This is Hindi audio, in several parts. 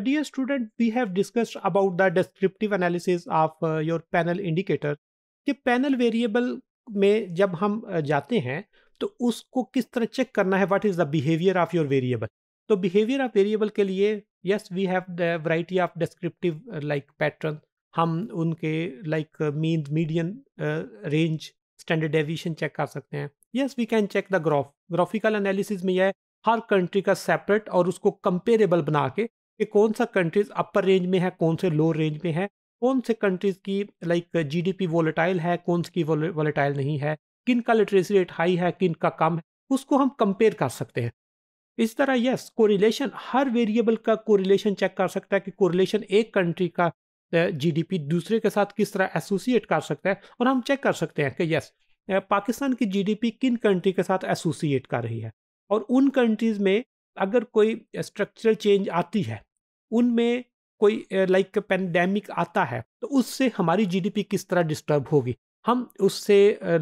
Dear student, we have discussed about the descriptive analysis of uh, your panel indicator. कि पैनल वेरिएबल में जब हम uh, जाते हैं तो उसको किस तरह चेक करना है what is the behaviour of your variable तो बिहेवियर ऑफ वेरिएबल के लिए yes we have the variety of descriptive like pattern हम उनके like mean medium range standard deviation check कर सकते हैं yes we can check the graph graphical analysis में यह हर कंट्री का सेपरेट और उसको कंपेरेबल बना के कि कौन सा कंट्रीज अपर रेंज में है कौन से लोअर रेंज में है कौन से कंट्रीज की लाइक जीडीपी वोलेटाइल है कौन सी वोलेटाइल नहीं है किन का लिटरेसी रेट हाई है किन का कम है उसको हम कंपेयर कर सकते हैं इस तरह यस कोरिलेशन हर वेरिएबल का कोरिलेशन चेक कर सकता है कि कोरिलेशन एक कंट्री का जीडीपी दूसरे के साथ किस तरह एसोसिएट कर सकता है और हम चेक कर सकते हैं कि यस पाकिस्तान की जीडीपी किन कंट्री के साथ एसोसिएट कर रही है और उन कंट्रीज में अगर कोई स्ट्रक्चरल चेंज आती है उनमें कोई लाइक पेंडेमिक आता है तो उससे हमारी जीडीपी किस तरह डिस्टर्ब होगी हम उससे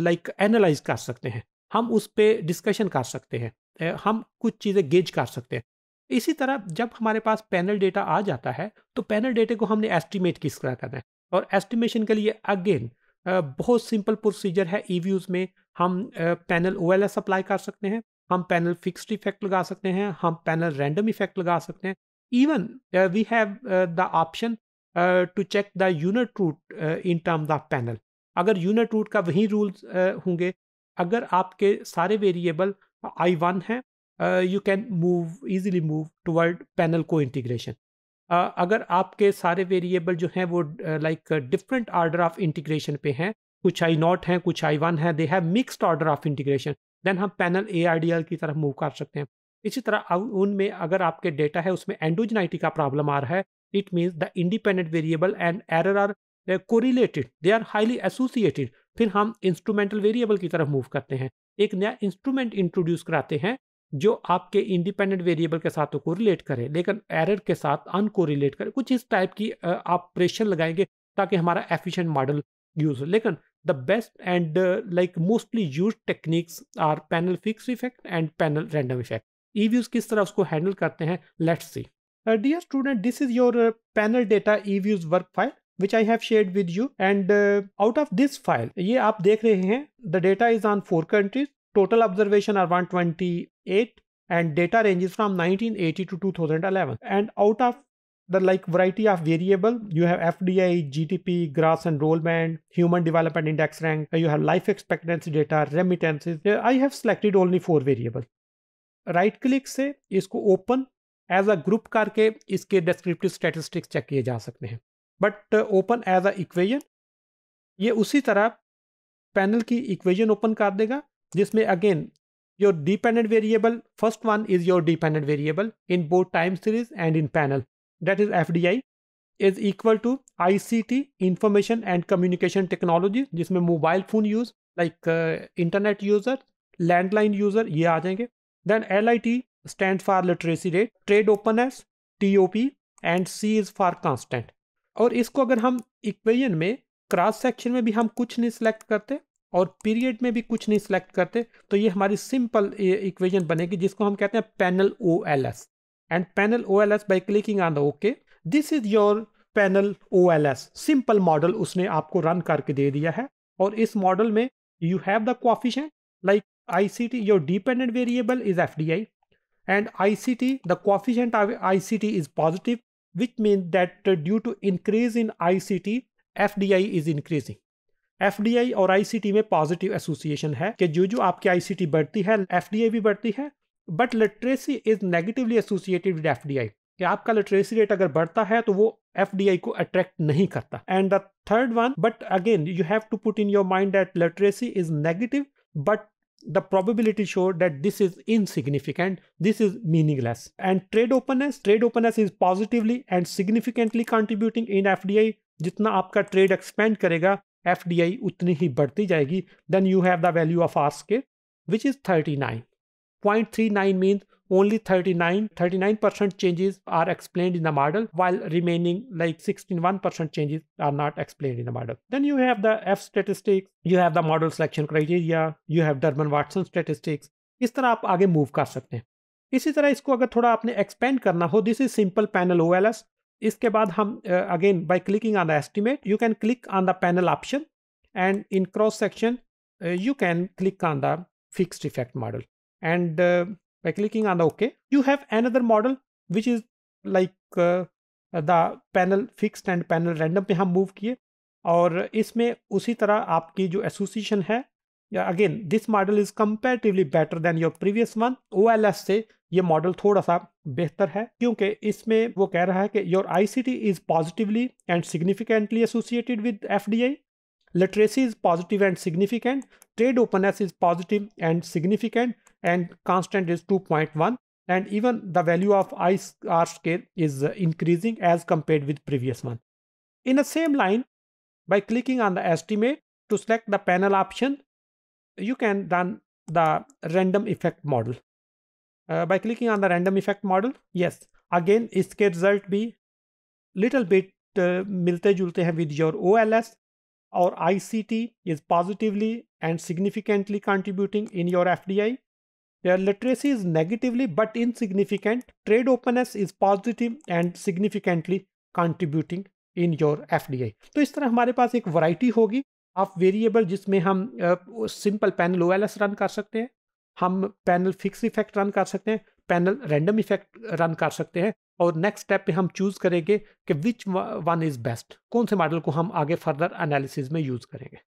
लाइक एनालाइज कर सकते हैं हम उस पर डिस्कशन कर सकते हैं हम कुछ चीज़ें गेज कर सकते हैं इसी तरह जब हमारे पास पैनल डेटा आ जाता है तो पैनल डेटे को हमने एस्टिमेट किस तरह करना है और एस्टिमेशन के लिए अगेन बहुत सिंपल प्रोसीजर है ई e में हम पैनल ओ अप्लाई कर सकते हैं हम पैनल फिक्स्ड इफेक्ट लगा सकते हैं हम पैनल रैंडम इफेक्ट लगा सकते हैं Even uh, we have uh, the option uh, to check the unit root in terms of panel. अगर यूनिट रूट का वही रूल्स होंगे अगर आपके सारे वेरिएबल आई वन हैं you can move easily move toward panel cointegration अगर आपके सारे वेरिएबल जो हैं वो like different order of integration पे हैं कुछ आई नॉट हैं कुछ आई वन है they have mixed order of integration then हम panel A I D L की तरफ मूव कर सकते हैं इसी तरह उनमें अगर आपके डेटा है उसमें एंडोजनाइटी का प्रॉब्लम आ रहा है it means the independent variable and error are correlated they are highly associated फिर हम इंस्ट्रूमेंटल वेरिएबल की तरफ मूव करते हैं एक नया इंस्ट्रूमेंट इंट्रोड्यूस कराते हैं जो आपके इंडिपेंडेंट वेरिएबल के साथ को रिलेट करे लेकिन एरर के साथ अनकोरिलेट करे कुछ इस टाइप की आप प्रेशर लगाएंगे ताकि हमारा एफिशिएंट मॉडल यूज हो लेकिन the best and like mostly use techniques are panel fix effect and panel random effect EViews e किस तरह उसको हैंडल करते हैं let's see dear student this is your panel data EViews work file which I have share with you and out of this file ये आप देख रहे हैं the data is on four countries total observation are one twenty eight and data ranges from nineteen eighty to two thousand eleven and out of the like variety of variable you have F D I G T P gross enrolment human development index rank you have life expectancy data remittances I have selected only four variable right click से इसको ओपन एज अ ग्रुप करके इसके डिस्क्रिप्टिव स्टैटिस्टिक्स चेक किए जा सकते हैं but open as a equation ये उसी तरह पैनल की इक्वेजन ओपन कर देगा जिसमें again your dependent variable first one is your dependent variable in both time series and in panel that is F is equal to ICT information and communication technology जिसमें mobile phone use like internet user landline user ये आ जाएंगे Then LIT stands for literacy rate, trade openness, TOP and C is for constant और इसको अगर हम इक्वेजन में क्रॉस सेक्शन में भी हम कुछ नहीं सिलेक्ट करते और पीरियड में भी कुछ नहीं सिलेक्ट करते तो ये हमारी सिंपल इक्वेजन बनेगी जिसको हम कहते हैं panel O L S and panel O L S by clicking on the okay this is your panel O L S simple model उसने आपको रन करके दे दिया है और इस मॉडल में you have the coefficient like ICT, your dependent variable is FDI and ICT, the coefficient of ICT is positive, which means that uh, due to increase in ICT, FDI is increasing. F और आई में पॉजिटिव एसोसिएशन है कि जो जो आपकी आई बढ़ती है एफ भी बढ़ती है but literacy is negatively associated with F कि आपका लिटरेसी रेट अगर बढ़ता है तो वो एफ को अट्रैक्ट नहीं करता and the third one but again you have to put in your mind that literacy is negative but the probability showed that this is insignificant, this is meaningless. And trade openness, trade openness is positively and significantly contributing in FDI. Jitna आपका trade expand karega, FDI utni hi बढ़ती जाएगी Then you have the value of ask के which 39 0.39 means only 39 39% changes are explained in the model while remaining like 61% changes are not explained in the model then you have the f statistics you have the model selection criteria you have durban watson statistics इस तरह आप आगे move कर सकते हैं इसी तरह इसको अगर थोड़ा आपने expand करना हो this is simple panel OLS. इसके बाद हम again by clicking on the estimate you can click on the panel option and in cross section you can click on the fixed effect model. and uh, by clicking on OK, you have another model which is like uh, the panel fixed and panel random पे हम मूव किए और इसमें उसी तरह आपकी जो एसोसिएशन है again this model is comparatively better than your previous one O L S से ये मॉडल थोड़ा सा बेहतर है क्योंकि इसमें वो कह रहा है कि your I C T is positively and significantly associated with F D I literacy is positive and significant trade openness is positive and significant and constant is 2.1 and even the value of I R scale is uh, increasing as compared with previous one. In the same line, by clicking on the estimate to select the panel option, you can run the random effect model. Uh, by clicking on the random effect model, yes, again, iske result be little bit uh, milte julte hai with your OLS or ICT is positively and significantly contributing in your FDI Their literacy is negatively but insignificant. Trade openness is positive and significantly contributing in your F तो इस तरह हमारे पास एक वराइटी होगी आप वेरिएबल जिसमें हम simple panel O L S run कर सकते हैं हम पैनल फिक्स इफेक्ट रन कर सकते हैं पैनल रैंडम इफेक्ट रन कर सकते हैं और नेक्स्ट स्टेप पे हम चूज़ करेंगे कि विच वन इज़ बेस्ट कौन से मॉडल को हम आगे फर्दर एनालिसिस में यूज़ करेंगे